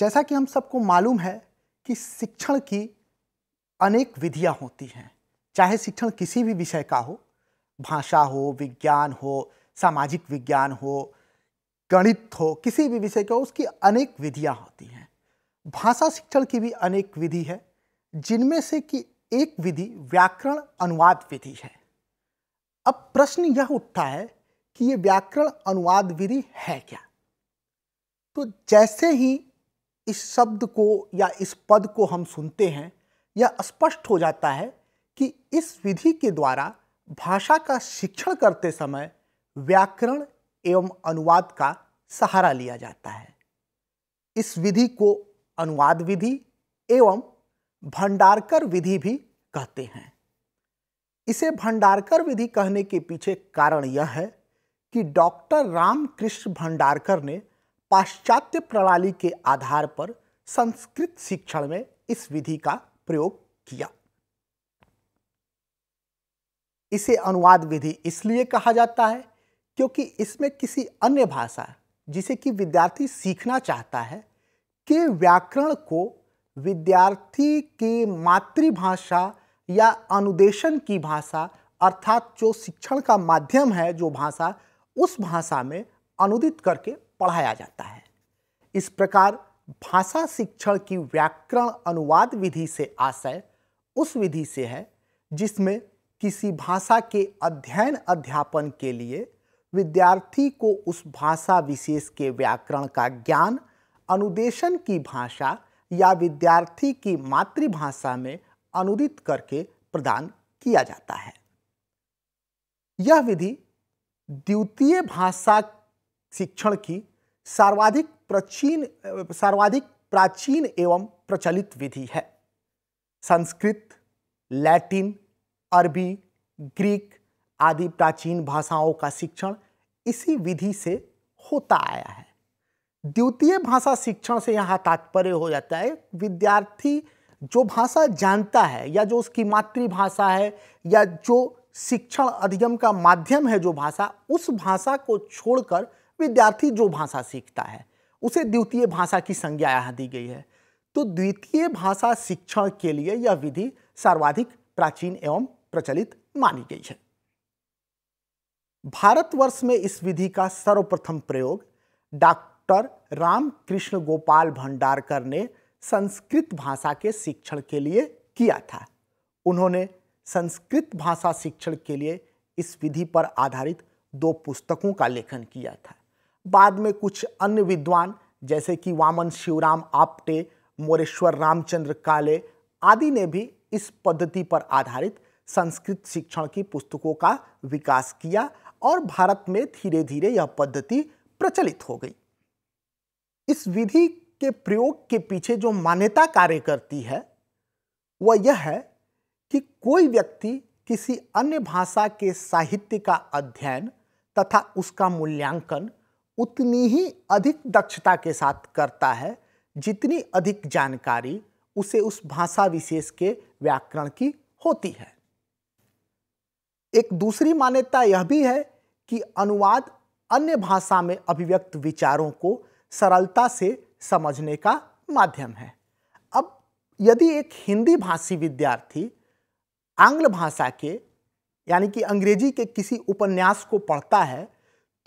जैसा कि हम सबको मालूम है कि शिक्षण की अनेक विधियां होती हैं चाहे शिक्षण किसी भी विषय का हो भाषा हो विज्ञान हो सामाजिक विज्ञान हो गणित हो किसी भी विषय का उसकी अनेक विधियां होती हैं भाषा शिक्षण की भी अनेक विधि है जिनमें से कि एक विधि व्याकरण अनुवाद विधि है अब प्रश्न यह उठता है कि ये व्याकरण अनुवाद विधि है क्या तो जैसे ही इस शब्द को या इस पद को हम सुनते हैं यह स्पष्ट हो जाता है कि इस विधि के द्वारा भाषा का शिक्षण करते समय व्याकरण एवं अनुवाद का सहारा लिया जाता है इस विधि को अनुवाद विधि एवं भंडारकर विधि भी कहते हैं इसे भंडारकर विधि कहने के पीछे कारण यह है कि डॉक्टर रामकृष्ण भंडारकर ने पाश्चात्य प्रणाली के आधार पर संस्कृत शिक्षण में इस विधि का प्रयोग किया इसे अनुवाद विधि इसलिए कहा जाता है क्योंकि इसमें किसी अन्य भाषा जिसे कि विद्यार्थी सीखना चाहता है के व्याकरण को विद्यार्थी के मातृभाषा या अनुदेशन की भाषा अर्थात जो शिक्षण का माध्यम है जो भाषा उस भाषा में अनुदित करके पढ़ाया जाता है इस प्रकार भाषा शिक्षण की व्याकरण अनुवाद विधि से आशय उस विधि से है जिसमें किसी भाषा के अध्ययन अध्यापन के लिए विद्यार्थी को उस भाषा विशेष के व्याकरण का ज्ञान अनुदेशन की भाषा या विद्यार्थी की मातृभाषा में अनुदित करके प्रदान किया जाता है यह विधि द्वितीय भाषा शिक्षण की सर्वाधिक प्राचीन सर्वाधिक प्राचीन एवं प्रचलित विधि है संस्कृत लैटिन अरबी ग्रीक आदि प्राचीन भाषाओं का शिक्षण इसी विधि से होता आया है द्वितीय भाषा शिक्षण से यहाँ तात्पर्य हो जाता है विद्यार्थी जो भाषा जानता है या जो उसकी मातृभाषा है या जो शिक्षण अधिगम का माध्यम है जो भाषा उस भाषा को छोड़कर विद्यार्थी जो भाषा सीखता है उसे द्वितीय भाषा की संज्ञा यहाँ दी गई है तो द्वितीय भाषा शिक्षण के लिए यह विधि सर्वाधिक प्राचीन एवं प्रचलित मानी गई है भारतवर्ष में इस विधि का सर्वप्रथम प्रयोग डॉक्टर रामकृष्ण गोपाल भंडारकर ने संस्कृत भाषा के शिक्षण के लिए किया था उन्होंने संस्कृत भाषा शिक्षण के लिए इस विधि पर आधारित दो पुस्तकों का लेखन किया था बाद में कुछ अन्य विद्वान जैसे कि वामन शिवराम आप्टे मोरेश्वर रामचंद्र काले आदि ने भी इस पद्धति पर आधारित संस्कृत शिक्षण की पुस्तकों का विकास किया और भारत में धीरे धीरे यह पद्धति प्रचलित हो गई इस विधि के प्रयोग के पीछे जो मान्यता कार्य करती है वह यह है कि कोई व्यक्ति किसी अन्य भाषा के साहित्य का अध्ययन तथा उसका मूल्यांकन उतनी ही अधिक दक्षता के साथ करता है जितनी अधिक जानकारी उसे उस भाषा विशेष के व्याकरण की होती है एक दूसरी मान्यता यह भी है कि अनुवाद अन्य भाषा में अभिव्यक्त विचारों को सरलता से समझने का माध्यम है अब यदि एक हिंदी भाषी विद्यार्थी आंग्ल भाषा के यानी कि अंग्रेजी के किसी उपन्यास को पढ़ता है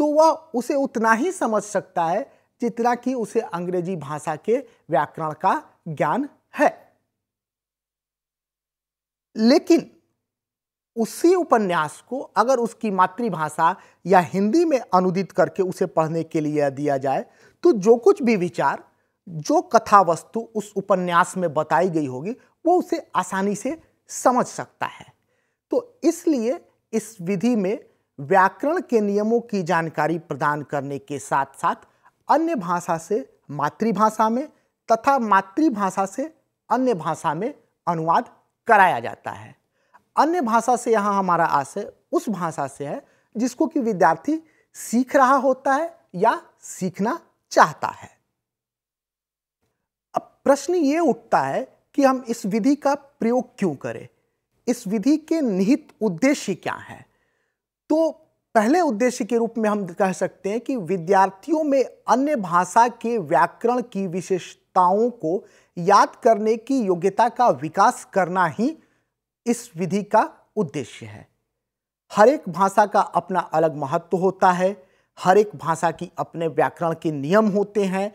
तो वह उसे उतना ही समझ सकता है जितना कि उसे अंग्रेजी भाषा के व्याकरण का ज्ञान है लेकिन उसी उपन्यास को अगर उसकी मातृभाषा या हिंदी में अनुदित करके उसे पढ़ने के लिए दिया जाए तो जो कुछ भी विचार जो कथा वस्तु उस उपन्यास में बताई गई होगी वो उसे आसानी से समझ सकता है तो इसलिए इस विधि में व्याकरण के नियमों की जानकारी प्रदान करने के साथ साथ अन्य भाषा से मातृभाषा में तथा मातृभाषा से अन्य भाषा में अनुवाद कराया जाता है अन्य भाषा से यहाँ हमारा आशय उस भाषा से है जिसको कि विद्यार्थी सीख रहा होता है या सीखना चाहता है अब प्रश्न ये उठता है कि हम इस विधि का प्रयोग क्यों करें इस विधि के निहित उद्देश्य क्या है तो पहले उद्देश्य के रूप में हम कह सकते हैं कि विद्यार्थियों में अन्य भाषा के व्याकरण की विशेषताओं को याद करने की योग्यता का विकास करना ही इस विधि का उद्देश्य है हर एक भाषा का अपना अलग महत्व होता है हर एक भाषा की अपने व्याकरण के नियम होते हैं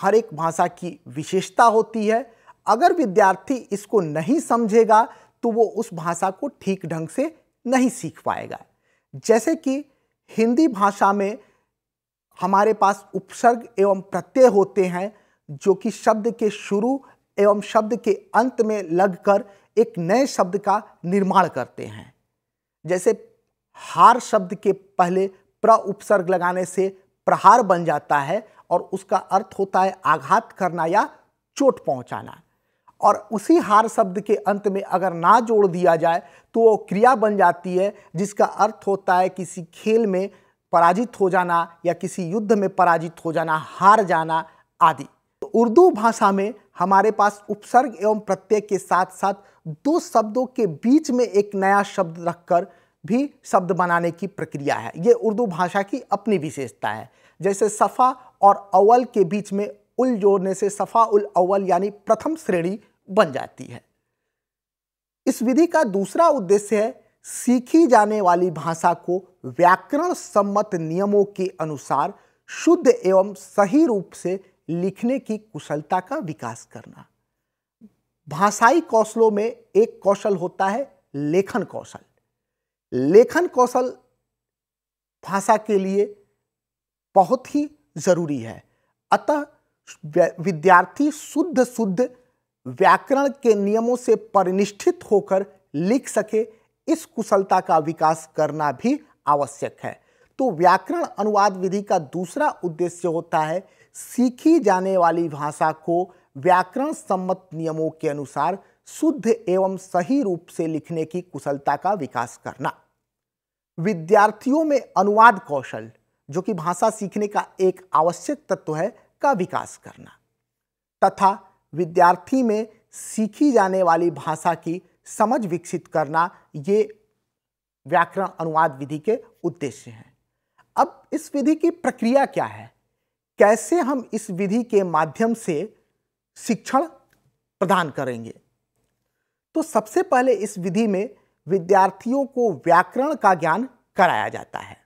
हर एक भाषा की विशेषता होती है अगर विद्यार्थी इसको नहीं समझेगा तो वो उस भाषा को ठीक ढंग से नहीं सीख पाएगा जैसे कि हिंदी भाषा में हमारे पास उपसर्ग एवं प्रत्यय होते हैं जो कि शब्द के शुरू एवं शब्द के अंत में लगकर एक नए शब्द का निर्माण करते हैं जैसे हार शब्द के पहले प्र उपसर्ग लगाने से प्रहार बन जाता है और उसका अर्थ होता है आघात करना या चोट पहुंचाना और उसी हार शब्द के अंत में अगर ना जोड़ दिया जाए तो वो क्रिया बन जाती है जिसका अर्थ होता है किसी खेल में पराजित हो जाना या किसी युद्ध में पराजित हो जाना हार जाना आदि तो उर्दू भाषा में हमारे पास उपसर्ग एवं प्रत्यय के साथ साथ दो शब्दों के बीच में एक नया शब्द रखकर भी शब्द बनाने की प्रक्रिया है ये उर्दू भाषा की अपनी विशेषता है जैसे सफ़ा और अव्वल के बीच में उल जोड़ने से सफ़ा उल अव्वल यानी प्रथम श्रेणी बन जाती है इस विधि का दूसरा उद्देश्य है सीखी जाने वाली भाषा को व्याकरण सम्मत नियमों के अनुसार शुद्ध एवं सही रूप से लिखने की कुशलता का विकास करना भाषाई कौशलों में एक कौशल होता है लेखन कौशल लेखन कौशल भाषा के लिए बहुत ही जरूरी है अतः विद्यार्थी शुद्ध शुद्ध व्याकरण के नियमों से परिनिष्ठित होकर लिख सके इस कुशलता का विकास करना भी आवश्यक है तो व्याकरण अनुवाद विधि का दूसरा उद्देश्य होता है सीखी जाने वाली भाषा को व्याकरण सम्मत नियमों के अनुसार शुद्ध एवं सही रूप से लिखने की कुशलता का विकास करना विद्यार्थियों में अनुवाद कौशल जो कि भाषा सीखने का एक आवश्यक तत्व है का विकास करना तथा विद्यार्थी में सीखी जाने वाली भाषा की समझ विकसित करना ये व्याकरण अनुवाद विधि के उद्देश्य हैं अब इस विधि की प्रक्रिया क्या है कैसे हम इस विधि के माध्यम से शिक्षण प्रदान करेंगे तो सबसे पहले इस विधि में विद्यार्थियों को व्याकरण का ज्ञान कराया जाता है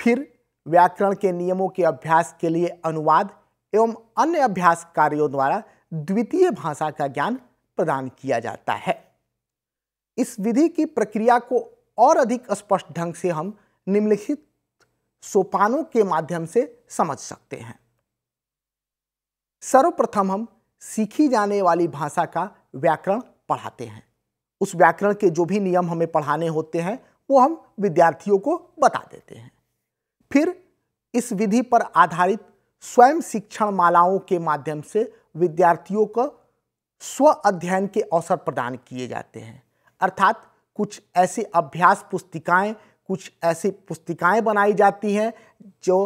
फिर व्याकरण के नियमों के अभ्यास के लिए अनुवाद एवं अन्य अभ्यास कार्यों द्वारा द्वितीय भाषा का ज्ञान प्रदान किया जाता है इस विधि की प्रक्रिया को और अधिक स्पष्ट ढंग से हम निम्नलिखित सोपानों के माध्यम से समझ सकते हैं सर्वप्रथम हम सीखी जाने वाली भाषा का व्याकरण पढ़ाते हैं उस व्याकरण के जो भी नियम हमें पढ़ाने होते हैं वो हम विद्यार्थियों को बता देते हैं फिर इस विधि पर आधारित स्वयं शिक्षण मालाओं के माध्यम से विद्यार्थियों को स्व अध्ययन के अवसर प्रदान किए जाते हैं अर्थात कुछ ऐसे अभ्यास पुस्तिकाएं कुछ ऐसी पुस्तिकाएं बनाई जाती हैं जो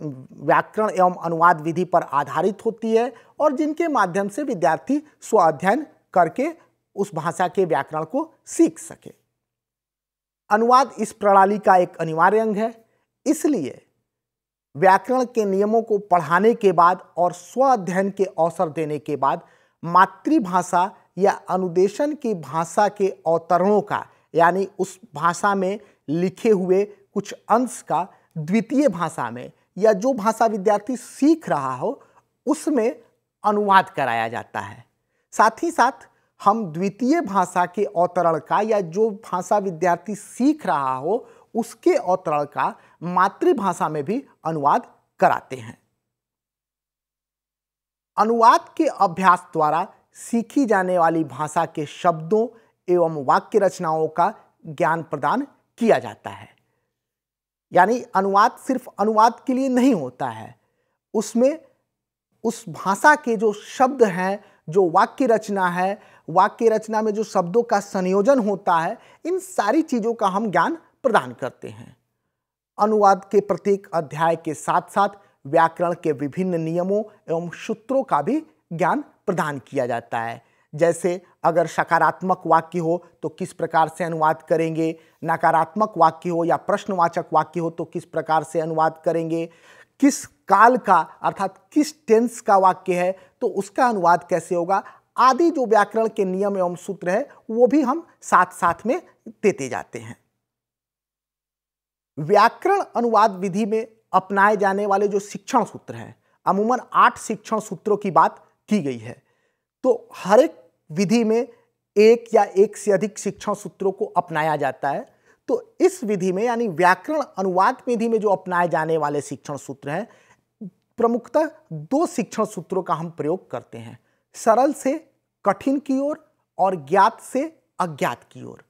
व्याकरण एवं अनुवाद विधि पर आधारित होती है और जिनके माध्यम से विद्यार्थी स्व अध्ययन करके उस भाषा के व्याकरण को सीख सके अनुवाद इस प्रणाली का एक अनिवार्य अंग है इसलिए व्याकरण के नियमों को पढ़ाने के बाद और स्व अध्ययन के अवसर देने के बाद मातृभाषा या अनुदेशन की भाषा के अवतरणों का यानी उस भाषा में लिखे हुए कुछ अंश का द्वितीय भाषा में या जो भाषा विद्यार्थी सीख रहा हो उसमें अनुवाद कराया जाता है साथ ही साथ हम द्वितीय भाषा के अवतरण का या जो भाषा विद्यार्थी सीख रहा हो उसके अवतरण का मातृभाषा में भी अनुवाद कराते हैं अनुवाद के अभ्यास द्वारा सीखी जाने वाली भाषा के शब्दों एवं वाक्य रचनाओं का ज्ञान प्रदान किया जाता है यानी अनुवाद सिर्फ अनुवाद के लिए नहीं होता है उसमें उस भाषा के जो शब्द हैं जो वाक्य रचना है वाक्य रचना में जो शब्दों का संयोजन होता है इन सारी चीज़ों का हम ज्ञान प्रदान करते हैं अनुवाद के प्रत्येक अध्याय के साथ साथ व्याकरण के विभिन्न नियमों एवं सूत्रों का भी ज्ञान प्रदान किया जाता है जैसे अगर सकारात्मक वाक्य हो तो किस प्रकार से अनुवाद करेंगे नकारात्मक वाक्य हो या प्रश्नवाचक वाक्य हो तो किस प्रकार से अनुवाद करेंगे किस काल का अर्थात किस टेंस का वाक्य है तो उसका अनुवाद कैसे होगा आदि जो व्याकरण के नियम एवं सूत्र है वो भी हम साथ साथ में देते जाते हैं व्याकरण अनुवाद विधि में अपनाए जाने वाले जो शिक्षण सूत्र हैं अमूमन आठ शिक्षण सूत्रों की बात की गई है तो हर एक विधि में एक या एक से अधिक शिक्षण सूत्रों को अपनाया जाता है तो इस विधि में यानी व्याकरण अनुवाद विधि में जो अपनाए जाने वाले शिक्षण सूत्र हैं प्रमुखतः दो शिक्षण सूत्रों का हम प्रयोग करते हैं सरल से कठिन की ओर और, और ज्ञात से अज्ञात की ओर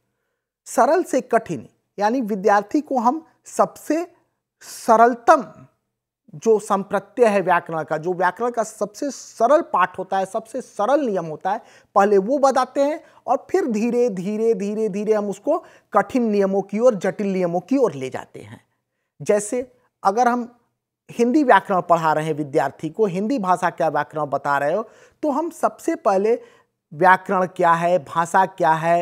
सरल से कठिन यानी विद्यार्थी को हम सबसे सरलतम जो संप्रत्यय है व्याकरण का जो व्याकरण का सबसे सरल पाठ होता है सबसे सरल नियम होता है पहले वो बताते हैं और फिर धीरे धीरे धीरे धीरे हम उसको कठिन नियमों की ओर जटिल नियमों की ओर ले जाते हैं जैसे अगर हम हिंदी व्याकरण पढ़ा रहे हैं विद्यार्थी को हिंदी भाषा क्या व्याकरण बता रहे हो तो हम सबसे पहले व्याकरण क्या है भाषा क्या है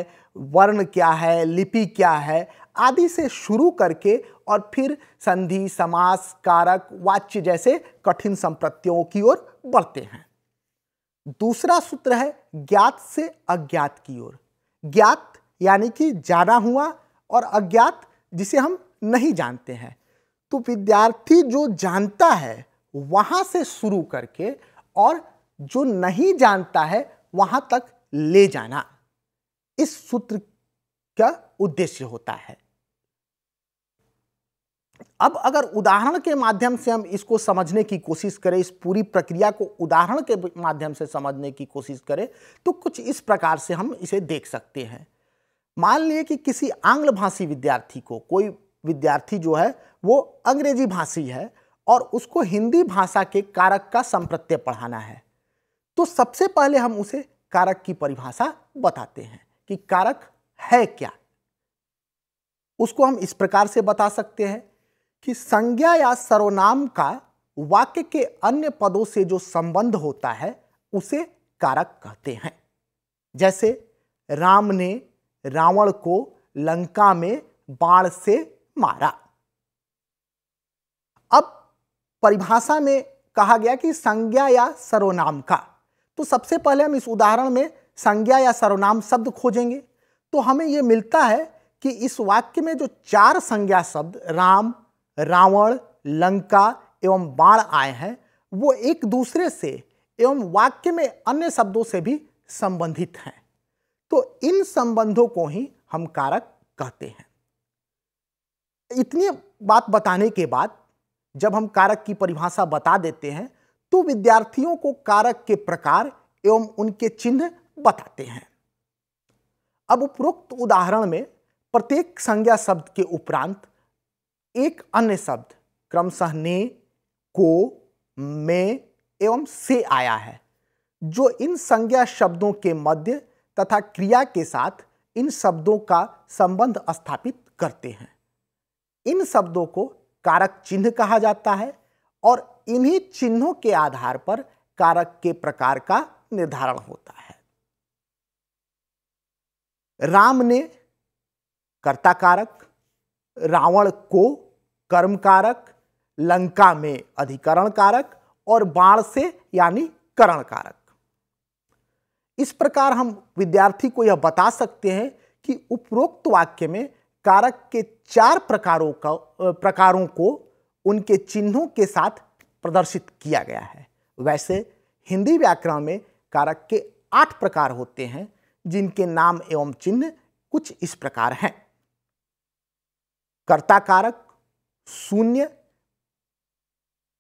वर्ण क्या है लिपि क्या है आदि से शुरू करके और फिर संधि समास कारक वाच्य जैसे कठिन संप्रत्यों की ओर बढ़ते हैं दूसरा सूत्र है ज्ञात से अज्ञात की ओर ज्ञात यानी कि जाना हुआ और अज्ञात जिसे हम नहीं जानते हैं तो विद्यार्थी जो जानता है वहां से शुरू करके और जो नहीं जानता है वहां तक ले जाना इस सूत्र का उद्देश्य होता है अब अगर उदाहरण के माध्यम से हम इसको समझने की कोशिश करें इस पूरी प्रक्रिया को उदाहरण के माध्यम से समझने की कोशिश करें तो कुछ इस प्रकार से हम इसे देख सकते हैं मान लिए कि किसी आंग्ल भाषी विद्यार्थी को कोई विद्यार्थी जो है वो अंग्रेजी भाषी है और उसको हिंदी भाषा के कारक का संप्रत्य पढ़ाना है तो सबसे पहले हम उसे कारक की परिभाषा बताते हैं कि कारक है क्या उसको हम इस प्रकार से बता सकते हैं कि संज्ञा या सर्वनाम का वाक्य के अन्य पदों से जो संबंध होता है उसे कारक कहते हैं जैसे राम ने रावण को लंका में बाण से मारा अब परिभाषा में कहा गया कि संज्ञा या सर्वनाम का तो सबसे पहले हम इस उदाहरण में संज्ञा या सर्वनाम शब्द खोजेंगे तो हमें यह मिलता है कि इस वाक्य में जो चार संज्ञा शब्द राम रावण लंका एवं बाण आए हैं वो एक दूसरे से एवं वाक्य में अन्य शब्दों से भी संबंधित हैं तो इन संबंधों को ही हम कारक कहते हैं इतनी बात बताने के बाद जब हम कारक की परिभाषा बता देते हैं तो विद्यार्थियों को कारक के प्रकार एवं उनके चिन्ह बताते हैं अब उपरोक्त उदाहरण में प्रत्येक संज्ञा शब्द के उपरांत एक अन्य शब्द क्रमशः ने को में एवं से आया है जो इन संज्ञा शब्दों के मध्य तथा क्रिया के साथ इन शब्दों का संबंध स्थापित करते हैं इन शब्दों को कारक चिन्ह कहा जाता है और इन्हीं चिन्हों के आधार पर कारक के प्रकार का निर्धारण होता है राम ने कर्ता कारक रावण को कर्म कारक लंका में अधिकरण कारक और बाण से यानी करण कारक इस प्रकार हम विद्यार्थी को यह बता सकते हैं कि उपरोक्त वाक्य में कारक के चार प्रकारों का प्रकारों को उनके चिन्हों के साथ प्रदर्शित किया गया है वैसे हिंदी व्याकरण में कारक के आठ प्रकार होते हैं जिनके नाम एवं चिन्ह कुछ इस प्रकार हैं कर्ता कारक शून्य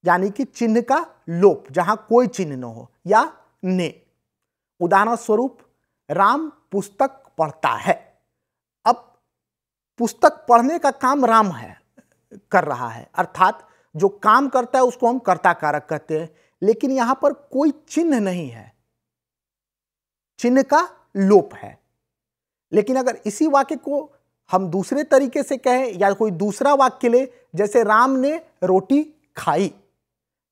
यानी कि चिन्ह का लोप जहां कोई चिन्ह न हो या ने उदाहरण स्वरूप राम पुस्तक पढ़ता है अब पुस्तक पढ़ने का काम राम है कर रहा है अर्थात जो काम करता है उसको हम कर्ता कारक कहते हैं लेकिन यहां पर कोई चिन्ह नहीं है चिन्ह का लोप है लेकिन अगर इसी वाक्य को हम दूसरे तरीके से कहें या कोई दूसरा वाक्य ले जैसे राम ने रोटी खाई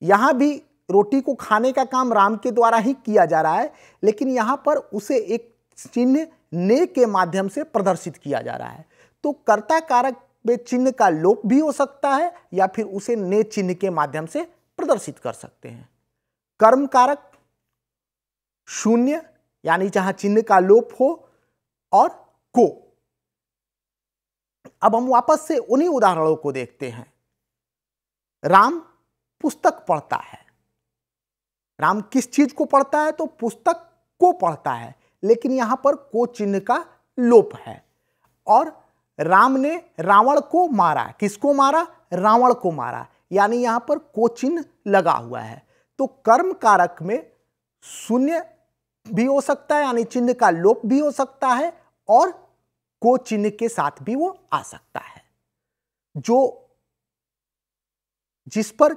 यहां भी रोटी को खाने का काम राम के द्वारा ही किया जा रहा है लेकिन यहां पर उसे एक चिन्ह ने के माध्यम से प्रदर्शित किया जा रहा है तो कर्ता कारक में चिन्ह का लोप भी हो सकता है या फिर उसे ने चिन्ह के माध्यम से प्रदर्शित कर सकते हैं कर्म कारक शून्य यानी जहां चिन्ह का लोप हो और को अब हम वापस से उन्हीं उदाहरणों को देखते हैं राम पुस्तक पढ़ता है राम किस चीज को पढ़ता है तो पुस्तक को पढ़ता है लेकिन यहां पर को चिन्ह का लोप है और राम ने रावण को मारा किसको मारा रावण को मारा यानी यहां पर को चिन्ह लगा हुआ है तो कर्म कारक में शून्य भी हो सकता है यानी चिन्ह का लोप भी हो सकता है और को चिन्ह के साथ भी वो आ सकता है जो जिस पर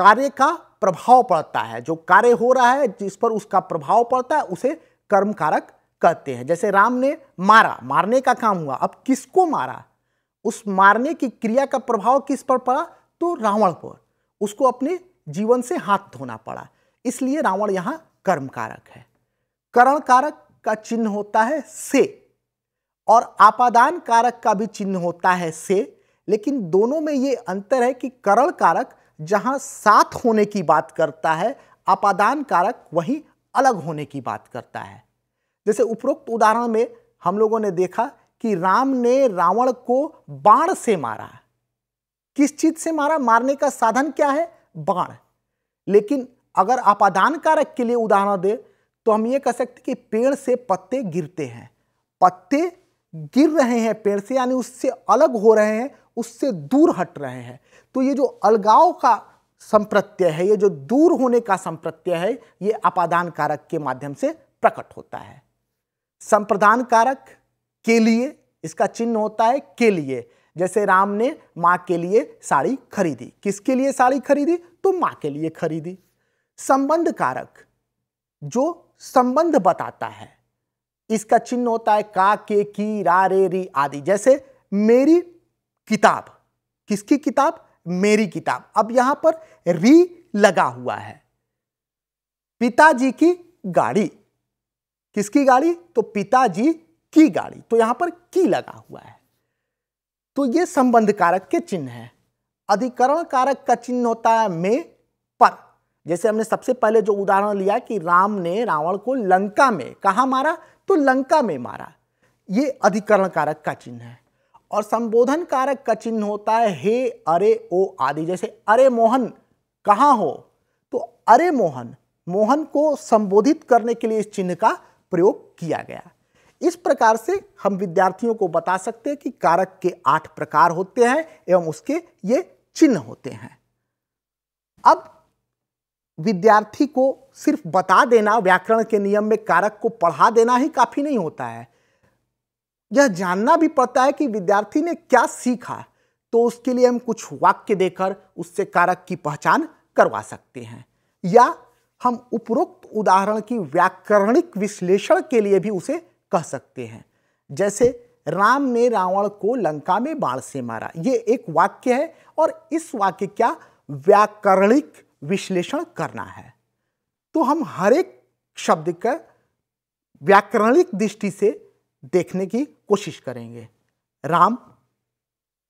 कार्य का प्रभाव पड़ता है जो कार्य हो रहा है जिस पर उसका प्रभाव पड़ता है उसे कर्म कारक कहते हैं जैसे राम ने मारा मारने का काम हुआ अब किसको मारा उस मारने की क्रिया का प्रभाव किस पर पड़ा तो रावण पर उसको अपने जीवन से हाथ धोना पड़ा इसलिए रावण यहां कर्म कारक है करण कारक का चिन्ह होता है से और आपादान कारक का भी चिन्ह होता है से लेकिन दोनों में ये अंतर है कि करण कारक जहां साथ होने की बात करता है आपादान कारक वही अलग होने की बात करता है जैसे उपरोक्त उदाहरण में हम लोगों ने देखा कि राम ने रावण को बाण से मारा किस चीज से मारा मारने का साधन क्या है बाण लेकिन अगर आपादान कारक के लिए उदाहरण दे तो हम ये कह सकते कि पेड़ से पत्ते गिरते हैं पत्ते गिर रहे हैं पेड़ से यानी उससे अलग हो रहे हैं उससे दूर हट रहे हैं तो ये जो अलगाव का संप्रत्यय है ये जो दूर होने का संप्रत्यय है ये अपादान कारक के माध्यम से प्रकट होता है संप्रदान कारक के लिए इसका चिन्ह होता है के लिए जैसे राम ने माँ के लिए साड़ी खरीदी किसके लिए साड़ी खरीदी तो माँ के लिए खरीदी संबंध कारक जो संबंध बताता है इसका चिन्ह होता है का के की रा रे री आदि जैसे मेरी किताब किसकी किताब मेरी किताब अब यहां पर री लगा हुआ है पिताजी की गाड़ी किसकी गाड़ी तो पिताजी की गाड़ी तो यहां पर की लगा हुआ है तो ये संबंध कारक के चिन्ह है अधिकरण कारक का चिन्ह होता है मे पर जैसे हमने सबसे पहले जो उदाहरण लिया कि राम ने रावण को लंका में कहा मारा तो लंका में मारा ये अधिकरण कारक का चिन्ह है और संबोधन कारक का चिन्ह होता है हे अरे ओ आदि जैसे अरे मोहन कहाँ हो तो अरे मोहन मोहन को संबोधित करने के लिए इस चिन्ह का प्रयोग किया गया इस प्रकार से हम विद्यार्थियों को बता सकते हैं कि कारक के आठ प्रकार होते हैं एवं उसके ये चिन्ह होते हैं अब विद्यार्थी को सिर्फ बता देना व्याकरण के नियम में कारक को पढ़ा देना ही काफ़ी नहीं होता है यह जानना भी पड़ता है कि विद्यार्थी ने क्या सीखा तो उसके लिए हम कुछ वाक्य देकर उससे कारक की पहचान करवा सकते हैं या हम उपरोक्त उदाहरण की व्याकरणिक विश्लेषण के लिए भी उसे कह सकते हैं जैसे राम ने रावण को लंका में बाढ़ से मारा ये एक वाक्य है और इस वाक्य क्या व्याकरणिक विश्लेषण करना है तो हम हर एक शब्द का व्याकरणिक दृष्टि से देखने की कोशिश करेंगे राम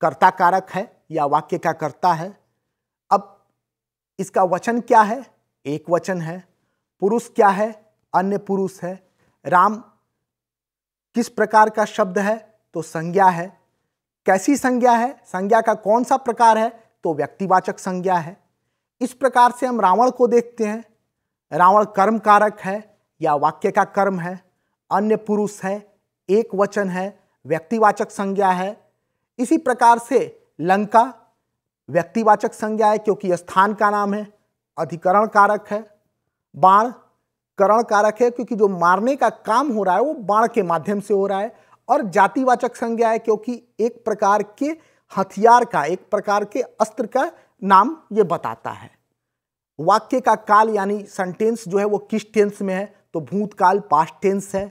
कर्ता कारक है या वाक्य का कर्ता है अब इसका वचन क्या है एक वचन है पुरुष क्या है अन्य पुरुष है राम किस प्रकार का शब्द है तो संज्ञा है कैसी संज्ञा है संज्ञा का कौन सा प्रकार है तो व्यक्तिवाचक संज्ञा है इस प्रकार से हम रावण को देखते हैं रावण कर्म कारक है या वाक्य का कर्म है अन्य पुरुष है एक वचन है व्यक्तिवाचक संज्ञा है इसी प्रकार से लंका व्यक्तिवाचक संज्ञा है क्योंकि स्थान का नाम है अधिकरण कारक है बाण करण कारक है क्योंकि जो मारने का काम हो रहा है वो बाण के माध्यम से हो रहा है और जातिवाचक संज्ञा है क्योंकि एक प्रकार के हथियार का एक प्रकार के अस्त्र का नाम ये बताता है वाक्य का काल यानी सेंटेंस जो है वो किस टेंस में है तो भूतकाल पास्ट टेंस है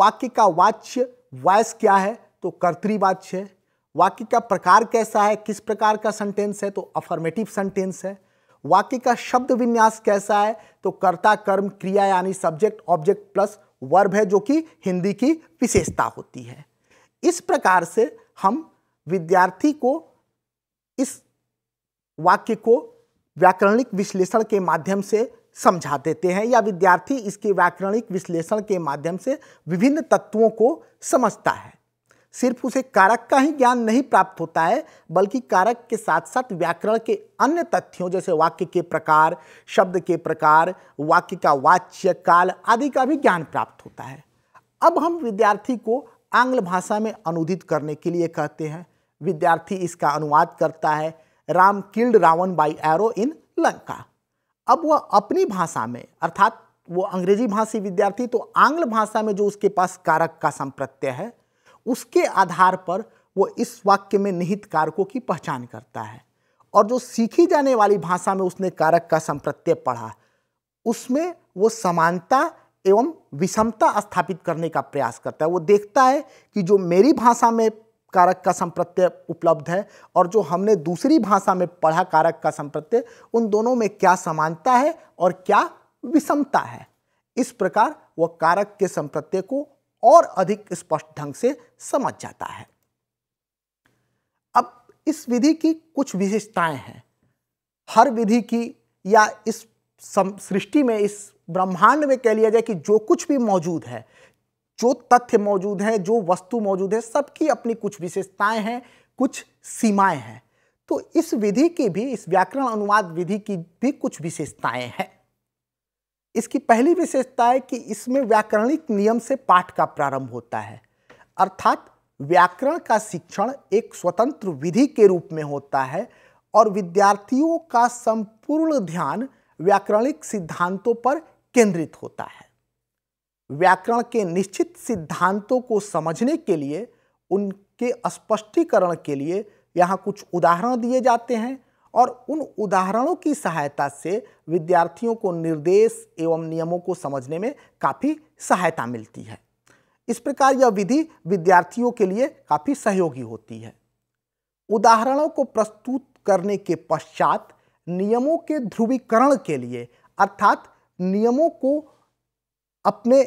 वाक्य का वाच्य वॉयस क्या है तो कर्तृवाच्य है वाक्य का प्रकार कैसा है किस प्रकार का सेंटेंस है तो अफर्मेटिव सेंटेंस है वाक्य का शब्द विन्यास कैसा है तो कर्ता कर्म क्रिया यानी सब्जेक्ट ऑब्जेक्ट प्लस वर्ब है जो कि हिंदी की विशेषता होती है इस प्रकार से हम विद्यार्थी को इस वाक्य को व्याकरणिक विश्लेषण के माध्यम से समझा देते हैं या विद्यार्थी इसके व्याकरणिक विश्लेषण के माध्यम से विभिन्न तत्वों को समझता है सिर्फ उसे कारक का ही ज्ञान नहीं प्राप्त होता है बल्कि कारक के साथ साथ व्याकरण के अन्य तथ्यों जैसे वाक्य के प्रकार शब्द के प्रकार वाक्य का वाच्य काल आदि का भी ज्ञान प्राप्त होता है अब हम विद्यार्थी को आंग्ल भाषा में अनुदित करने के लिए कहते हैं विद्यार्थी इसका अनुवाद करता है Ram killed Ravan by arrow in Lanka अब वह अपनी भाषा में अर्थात वो अंग्रेजी भाषी विद्यार्थी तो आंग्ल भाषा में जो उसके पास कारक का संप्रत्यय है उसके आधार पर वो इस वाक्य में निहित कारकों की पहचान करता है और जो सीखी जाने वाली भाषा में उसने कारक का संप्रत्यय पढ़ा उसमें वो समानता एवं विषमता स्थापित करने का प्रयास करता है वो देखता है कि जो मेरी भाषा में कारक का संप्रत्यय उपलब्ध है और जो हमने दूसरी भाषा में पढ़ा कारक का संप्रत्यय उन दोनों में क्या समानता है और क्या विषमता है इस प्रकार वह कारक के संप्रत्यय को और अधिक स्पष्ट ढंग से समझ जाता है अब इस विधि की कुछ विशेषताएं हैं हर विधि की या इस सृष्टि में इस ब्रह्मांड में कह लिया जाए कि जो कुछ भी मौजूद है जो तथ्य मौजूद है जो वस्तु मौजूद है सबकी अपनी कुछ विशेषताएं हैं कुछ सीमाएं हैं तो इस विधि की भी इस व्याकरण अनुवाद विधि की भी कुछ विशेषताएं हैं इसकी पहली विशेषता है कि इसमें व्याकरणिक नियम से पाठ का प्रारंभ होता है अर्थात व्याकरण का शिक्षण एक स्वतंत्र विधि के रूप में होता है और विद्यार्थियों का संपूर्ण ध्यान व्याकरणिक सिद्धांतों पर केंद्रित होता है व्याकरण के निश्चित सिद्धांतों को समझने के लिए उनके स्पष्टीकरण के लिए यहाँ कुछ उदाहरण दिए जाते हैं और उन उदाहरणों की सहायता से विद्यार्थियों को निर्देश एवं नियमों को समझने में काफ़ी सहायता मिलती है इस प्रकार यह विधि विद्यार्थियों के लिए काफ़ी सहयोगी होती है उदाहरणों को प्रस्तुत करने के पश्चात नियमों के ध्रुवीकरण के लिए अर्थात नियमों को अपने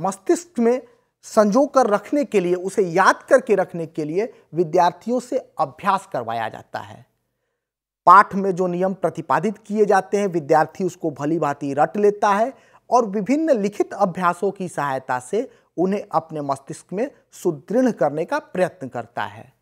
मस्तिष्क में संजो कर रखने के लिए उसे याद करके रखने के लिए विद्यार्थियों से अभ्यास करवाया जाता है पाठ में जो नियम प्रतिपादित किए जाते हैं विद्यार्थी उसको भली भांति रट लेता है और विभिन्न लिखित अभ्यासों की सहायता से उन्हें अपने मस्तिष्क में सुदृढ़ करने का प्रयत्न करता है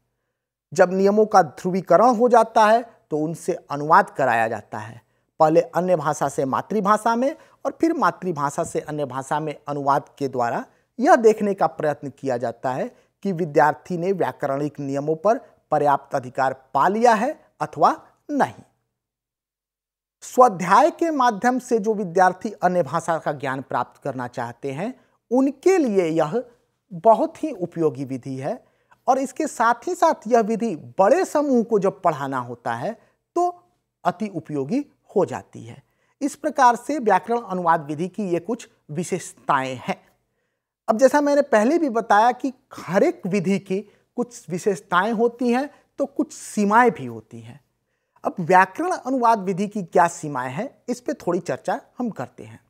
जब नियमों का ध्रुवीकरण हो जाता है तो उनसे अनुवाद कराया जाता है पहले अन्य भाषा से मातृभाषा में और फिर मातृभाषा से अन्य भाषा में अनुवाद के द्वारा यह देखने का प्रयत्न किया जाता है कि विद्यार्थी ने व्याकरणिक नियमों पर पर्याप्त अधिकार पा लिया है अथवा नहीं स्वाध्याय के माध्यम से जो विद्यार्थी अन्य भाषा का ज्ञान प्राप्त करना चाहते हैं उनके लिए यह बहुत ही उपयोगी विधि है और इसके साथ ही साथ यह विधि बड़े समूह को जब पढ़ाना होता है तो अति उपयोगी हो जाती है इस प्रकार से व्याकरण अनुवाद विधि की ये कुछ विशेषताएं हैं अब जैसा मैंने पहले भी बताया कि हर एक विधि की कुछ विशेषताएं होती हैं तो कुछ सीमाएं भी होती हैं अब व्याकरण अनुवाद विधि की क्या सीमाएं हैं इस पर थोड़ी चर्चा हम करते हैं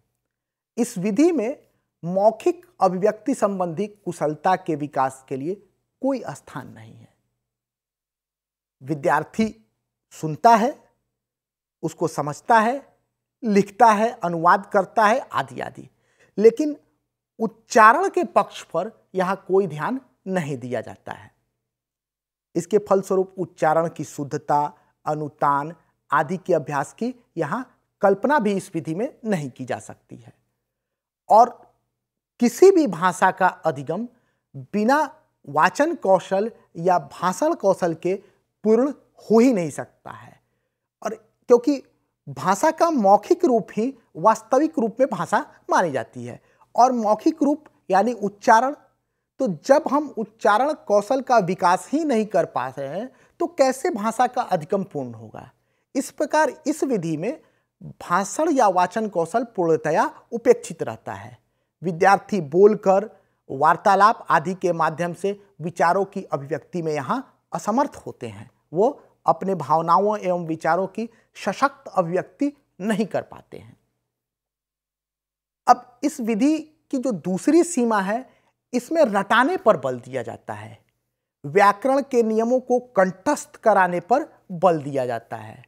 इस विधि में मौखिक अभिव्यक्ति संबंधी कुशलता के विकास के लिए कोई स्थान नहीं है विद्यार्थी सुनता है उसको समझता है लिखता है अनुवाद करता है आदि आदि लेकिन उच्चारण के पक्ष पर यहाँ कोई ध्यान नहीं दिया जाता है इसके फलस्वरूप उच्चारण की शुद्धता अनुतान आदि के अभ्यास की यहाँ कल्पना भी इस विधि में नहीं की जा सकती है और किसी भी भाषा का अधिगम बिना वाचन कौशल या भाषण कौशल के पूर्ण हो ही नहीं सकता है क्योंकि भाषा का मौखिक रूप ही वास्तविक रूप में भाषा मानी जाती है और मौखिक रूप यानी उच्चारण तो जब हम उच्चारण कौशल का विकास ही नहीं कर पा रहे हैं तो कैसे भाषा का अधिगम पूर्ण होगा इस प्रकार इस विधि में भाषण या वाचन कौशल पूर्णतया उपेक्षित रहता है विद्यार्थी बोलकर वार्तालाप आदि के माध्यम से विचारों की अभिव्यक्ति में यहाँ असमर्थ होते हैं वो अपने भावनाओं एवं विचारों की सशक्त अभिव्यक्ति नहीं कर पाते हैं अब इस विधि की जो दूसरी सीमा है इसमें रटाने पर बल दिया जाता है व्याकरण के नियमों को कंठस्थ कराने पर बल दिया जाता है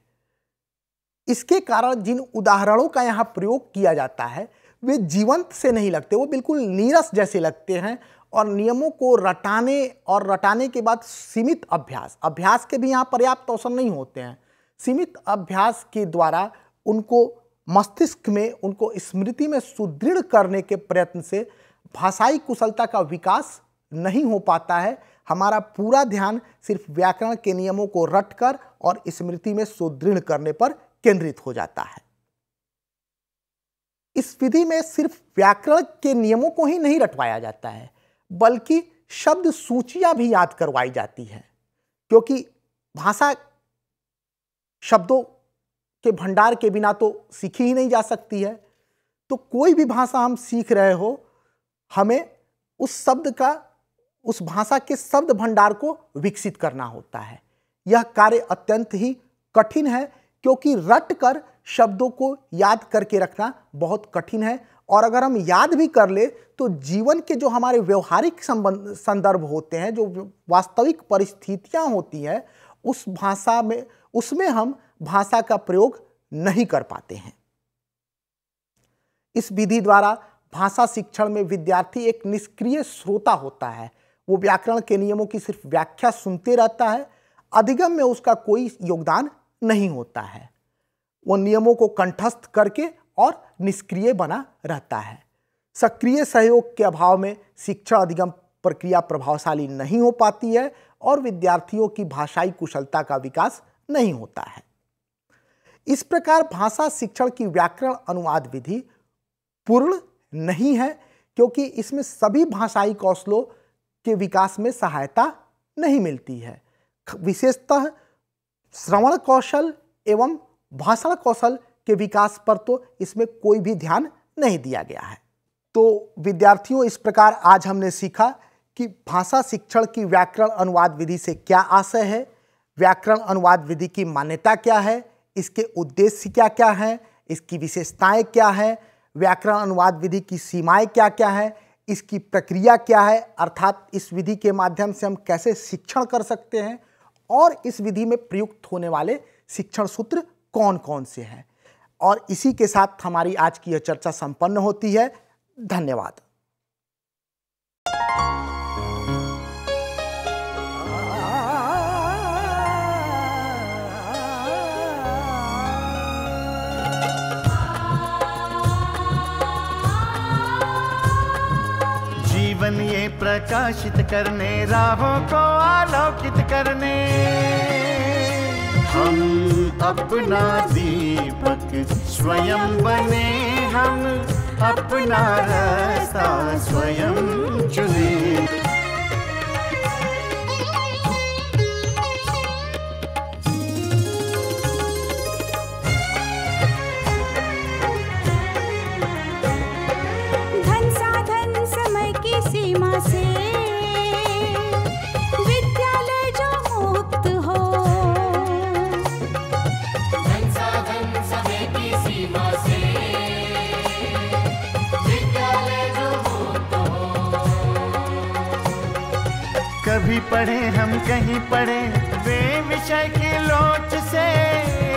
इसके कारण जिन उदाहरणों का यहां प्रयोग किया जाता है वे जीवंत से नहीं लगते वो बिल्कुल नीरस जैसे लगते हैं और नियमों को रटाने और रटाने के बाद सीमित अभ्यास अभ्यास के भी यहाँ पर्याप्त अवसर नहीं होते हैं सीमित अभ्यास के द्वारा उनको मस्तिष्क में उनको स्मृति में सुदृढ़ करने के प्रयत्न से भाषाई कुशलता का विकास नहीं हो पाता है हमारा पूरा ध्यान सिर्फ व्याकरण के नियमों को रटकर और स्मृति में सुदृढ़ करने पर केंद्रित हो जाता है इस विधि में सिर्फ व्याकरण के नियमों को ही नहीं रटवाया जाता है बल्कि शब्द सूचियां भी याद करवाई जाती है क्योंकि भाषा शब्दों के भंडार के बिना तो सीखी ही नहीं जा सकती है तो कोई भी भाषा हम सीख रहे हो हमें उस शब्द का उस भाषा के शब्द भंडार को विकसित करना होता है यह कार्य अत्यंत ही कठिन है क्योंकि रट कर शब्दों को याद करके रखना बहुत कठिन है और अगर हम याद भी कर ले तो जीवन के जो हमारे व्यवहारिक संबंध संदर्भ होते हैं जो वास्तविक परिस्थितियाँ होती हैं उस भाषा में उसमें हम भाषा का प्रयोग नहीं कर पाते हैं इस विधि द्वारा भाषा शिक्षण में विद्यार्थी एक निष्क्रिय श्रोता होता है वो व्याकरण के नियमों की सिर्फ व्याख्या सुनते रहता है अधिगम में उसका कोई योगदान नहीं होता है वो नियमों को कंठस्थ करके और निष्क्रिय बना रहता है सक्रिय सहयोग के अभाव में शिक्षण अधिगम प्रक्रिया प्रभावशाली नहीं हो पाती है और विद्यार्थियों की भाषाई कुशलता का विकास नहीं होता है इस प्रकार भाषा शिक्षण की व्याकरण अनुवाद विधि पूर्ण नहीं है क्योंकि इसमें सभी भाषाई कौशलों के विकास में सहायता नहीं मिलती है विशेषतः श्रवण कौशल एवं भाषण कौशल के विकास पर तो इसमें कोई भी ध्यान नहीं दिया गया है तो विद्यार्थियों इस प्रकार आज हमने सीखा कि भाषा शिक्षण की व्याकरण अनुवाद विधि से क्या आशय है व्याकरण अनुवाद विधि की मान्यता क्या है इसके उद्देश्य क्या क्या हैं इसकी विशेषताएं क्या हैं व्याकरण अनुवाद विधि की सीमाएं क्या क्या हैं इसकी प्रक्रिया क्या है अर्थात इस विधि के माध्यम से हम कैसे शिक्षण कर सकते हैं और इस विधि में प्रयुक्त होने वाले शिक्षण सूत्र कौन कौन से हैं और इसी के साथ हमारी आज की यह चर्चा संपन्न होती है धन्यवाद जीवन ये प्रकाशित करने राहों को आलोकित करने हम अपना दीपक स्वयं बने हम अपना रास्ता स्वयं चुने कभी पढ़े हम कहीं पढ़े वे विषय की लोच से